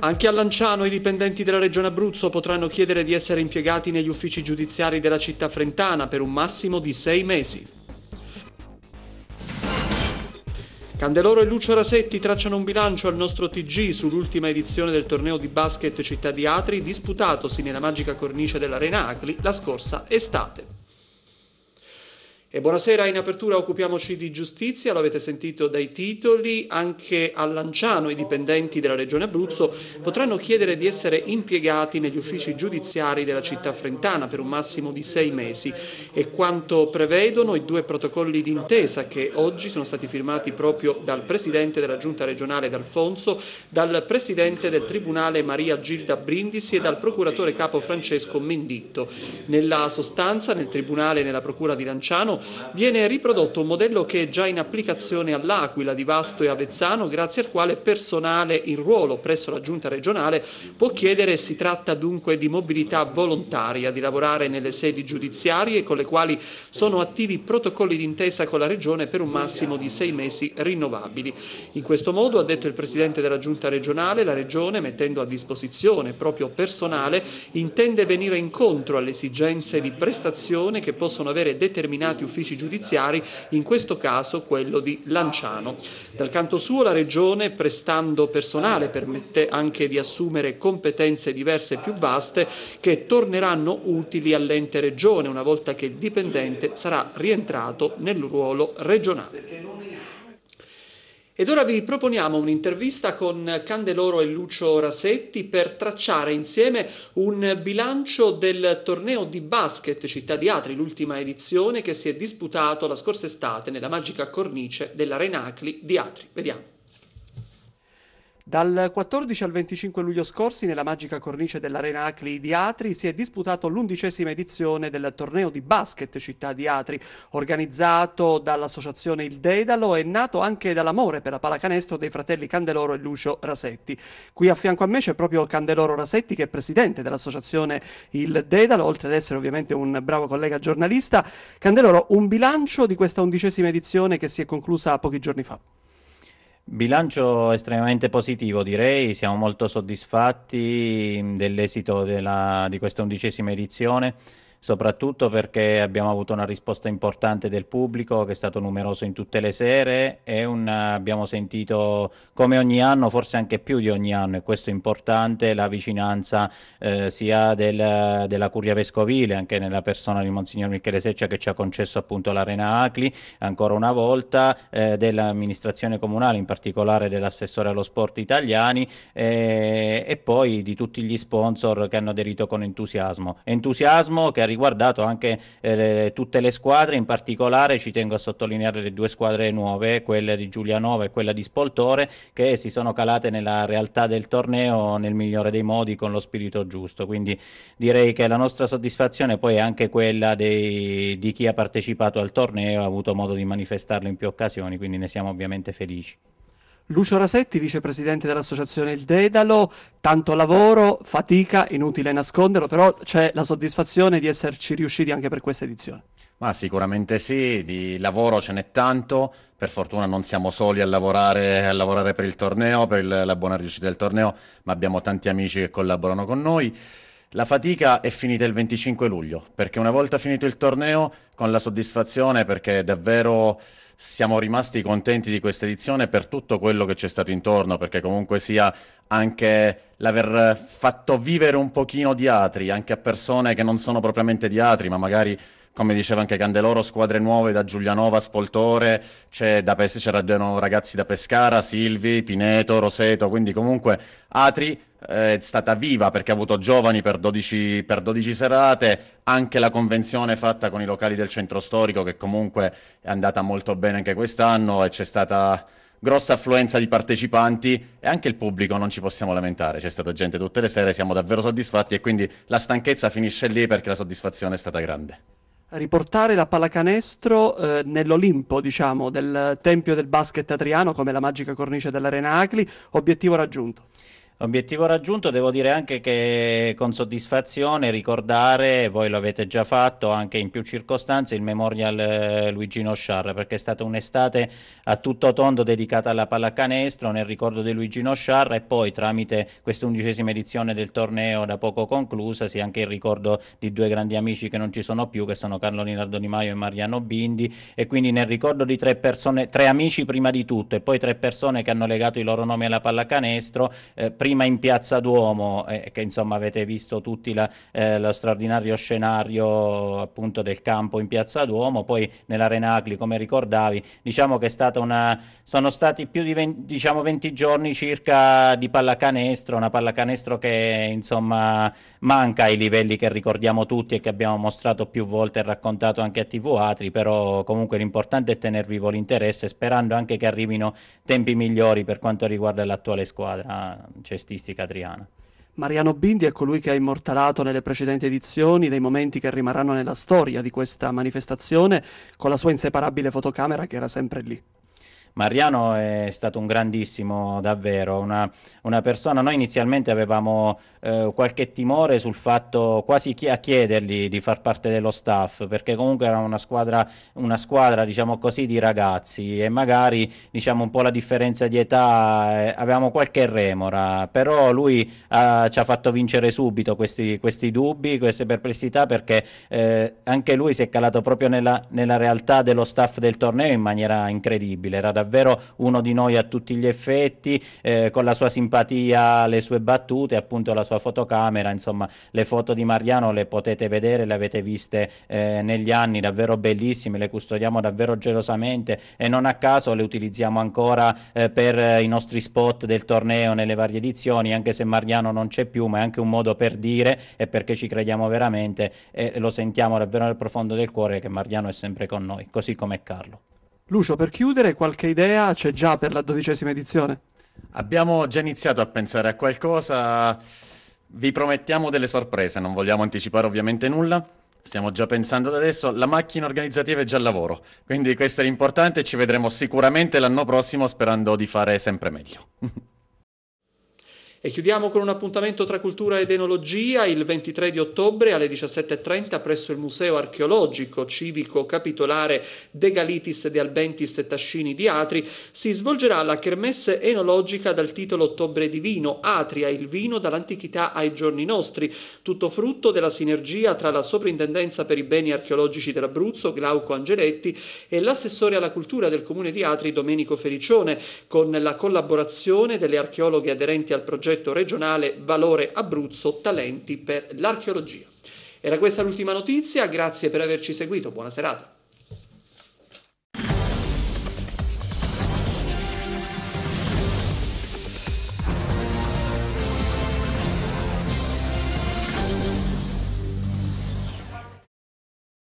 Anche a Lanciano i dipendenti della Regione Abruzzo potranno chiedere di essere impiegati negli uffici giudiziari della città frentana per un massimo di sei mesi. Candeloro e Lucio Rasetti tracciano un bilancio al nostro TG sull'ultima edizione del torneo di basket Città di Atri disputatosi nella magica cornice dell'Arena Acli la scorsa estate. E buonasera, in apertura occupiamoci di giustizia, l'avete sentito dai titoli, anche a Lanciano i dipendenti della Regione Abruzzo potranno chiedere di essere impiegati negli uffici giudiziari della città frentana per un massimo di sei mesi e quanto prevedono i due protocolli d'intesa che oggi sono stati firmati proprio dal Presidente della Giunta regionale D'Alfonso, dal Presidente del Tribunale Maria Gilda Brindisi e dal Procuratore Capo Francesco Menditto. Nella sostanza, nel Tribunale e nella Procura di Lanciano viene riprodotto un modello che è già in applicazione all'Aquila di Vasto e Avezzano, grazie al quale personale in ruolo presso la Giunta regionale può chiedere, si tratta dunque di mobilità volontaria, di lavorare nelle sedi giudiziarie con le quali sono attivi protocolli d'intesa con la Regione per un massimo di sei mesi rinnovabili. In questo modo, ha detto il Presidente della Giunta regionale, la Regione, mettendo a disposizione proprio personale, intende venire incontro alle esigenze di prestazione che possono avere determinati uffici giudiziari, in questo caso quello di Lanciano. Dal canto suo la Regione, prestando personale, permette anche di assumere competenze diverse e più vaste che torneranno utili all'ente Regione una volta che il dipendente sarà rientrato nel ruolo regionale. Ed ora vi proponiamo un'intervista con Candeloro e Lucio Rasetti per tracciare insieme un bilancio del torneo di basket Città di Atri, l'ultima edizione che si è disputato la scorsa estate nella magica cornice della Renacli di Atri. Vediamo. Dal 14 al 25 luglio scorsi, nella magica cornice dell'Arena Acli di Atri, si è disputato l'undicesima edizione del torneo di basket Città di Atri, organizzato dall'associazione Il Dedalo e nato anche dall'amore per la pallacanestro dei fratelli Candeloro e Lucio Rasetti. Qui a fianco a me c'è proprio Candeloro Rasetti, che è presidente dell'associazione Il Dedalo, oltre ad essere ovviamente un bravo collega giornalista. Candeloro, un bilancio di questa undicesima edizione che si è conclusa pochi giorni fa. Bilancio estremamente positivo, direi, siamo molto soddisfatti mm, dell'esito di questa undicesima edizione soprattutto perché abbiamo avuto una risposta importante del pubblico che è stato numeroso in tutte le sere e un, abbiamo sentito come ogni anno, forse anche più di ogni anno e questo è importante, la vicinanza eh, sia del, della Curia Vescovile, anche nella persona di Monsignor Michele Seccia che ci ha concesso appunto l'Arena Acli, ancora una volta eh, dell'amministrazione comunale, in particolare dell'assessore allo sport italiani eh, e poi di tutti gli sponsor che hanno aderito con entusiasmo. Entusiasmo che riguardato anche eh, tutte le squadre, in particolare ci tengo a sottolineare le due squadre nuove, quella di Giulianova e quella di Spoltore, che si sono calate nella realtà del torneo nel migliore dei modi con lo spirito giusto. Quindi direi che la nostra soddisfazione poi è anche quella dei, di chi ha partecipato al torneo, ha avuto modo di manifestarlo in più occasioni, quindi ne siamo ovviamente felici. Lucio Rasetti, vicepresidente dell'associazione Il Dedalo, tanto lavoro, fatica, inutile nasconderlo, però c'è la soddisfazione di esserci riusciti anche per questa edizione. Ma sicuramente sì, di lavoro ce n'è tanto, per fortuna non siamo soli a lavorare, a lavorare per il torneo, per il, la buona riuscita del torneo, ma abbiamo tanti amici che collaborano con noi. La fatica è finita il 25 luglio, perché una volta finito il torneo, con la soddisfazione perché davvero siamo rimasti contenti di questa edizione per tutto quello che c'è stato intorno, perché comunque sia anche l'aver fatto vivere un pochino di atri, anche a persone che non sono propriamente di atri, ma magari come diceva anche Candeloro, squadre nuove da Giulianova, Spoltore, c'erano ragazzi da Pescara, Silvi, Pineto, Roseto, quindi comunque Atri eh, è stata viva perché ha avuto giovani per 12, per 12, serate, anche la convenzione fatta con i locali del centro storico che comunque è andata molto bene anche quest'anno e c'è stata grossa affluenza di partecipanti e anche il pubblico non ci possiamo lamentare, c'è stata gente tutte le sere, siamo davvero soddisfatti e quindi la stanchezza finisce lì perché la soddisfazione è stata grande riportare la pallacanestro eh, nell'Olimpo, diciamo, del tempio del basket atriano come la magica cornice dell'Arena Acli, obiettivo raggiunto. Obiettivo raggiunto, devo dire anche che con soddisfazione ricordare, voi lo avete già fatto anche in più circostanze, il Memorial eh, Luigino Sciarra, perché è stata un'estate a tutto tondo dedicata alla pallacanestro nel ricordo di Luigino Sciarra e poi tramite questa undicesima edizione del torneo da poco conclusa sia anche il ricordo di due grandi amici che non ci sono più, che sono Carlo Linardo Di Maio e Mariano Bindi e quindi nel ricordo di tre, persone, tre amici prima di tutto e poi tre persone che hanno legato i loro nomi alla pallacanestro, eh, prima in Piazza Duomo, eh, che insomma avete visto tutti la, eh, lo straordinario scenario appunto del campo in Piazza Duomo, poi nell'Arenacli, come ricordavi, diciamo che è stata una, sono stati più di 20, diciamo 20 giorni circa di pallacanestro, una pallacanestro che insomma manca ai livelli che ricordiamo tutti e che abbiamo mostrato più volte e raccontato anche a TV Atri, però comunque l'importante è tenere vivo l'interesse, sperando anche che arrivino tempi migliori per quanto riguarda l'attuale squadra. Cioè, pestistica adriana. Mariano Bindi è colui che ha immortalato nelle precedenti edizioni dei momenti che rimarranno nella storia di questa manifestazione con la sua inseparabile fotocamera che era sempre lì. Mariano è stato un grandissimo, davvero, una, una persona, noi inizialmente avevamo eh, qualche timore sul fatto, quasi chi- a chiedergli di far parte dello staff, perché comunque era una squadra, una squadra diciamo così, di ragazzi e magari diciamo, un po' la differenza di età, eh, avevamo qualche remora, però lui eh, ci ha fatto vincere subito questi, questi dubbi, queste perplessità, perché eh, anche lui si è calato proprio nella, nella realtà dello staff del torneo in maniera incredibile, era davvero uno di noi a tutti gli effetti, eh, con la sua simpatia, le sue battute, appunto la sua fotocamera, insomma le foto di Mariano le potete vedere, le avete viste eh, negli anni, davvero bellissime, le custodiamo davvero gelosamente e non a caso le utilizziamo ancora eh, per eh, i nostri spot del torneo nelle varie edizioni, anche se Mariano non c'è più, ma è anche un modo per dire e perché ci crediamo veramente e lo sentiamo davvero nel profondo del cuore che Mariano è sempre con noi, così come Carlo. Lucio, per chiudere, qualche idea c'è già per la dodicesima edizione? Abbiamo già iniziato a pensare a qualcosa, vi promettiamo delle sorprese, non vogliamo anticipare ovviamente nulla. Stiamo già pensando da adesso, la macchina organizzativa è già al lavoro, quindi questo è l'importante, ci vedremo sicuramente l'anno prossimo sperando di fare sempre meglio. E chiudiamo con un appuntamento tra cultura ed enologia il 23 di ottobre alle 17.30 presso il Museo Archeologico Civico Capitolare De Galitis de Albentis e Tascini di Atri si svolgerà la Kermesse Enologica dal titolo Ottobre Divino, Atria, il vino dall'antichità ai giorni nostri, tutto frutto della sinergia tra la Soprintendenza per i beni archeologici dell'Abruzzo, Glauco Angeletti, e l'assessore alla cultura del Comune di Atri, Domenico Felicione, con la collaborazione delle archeologhe aderenti al progetto progetto regionale Valore Abruzzo Talenti per l'archeologia. Era questa l'ultima notizia, grazie per averci seguito, buona serata.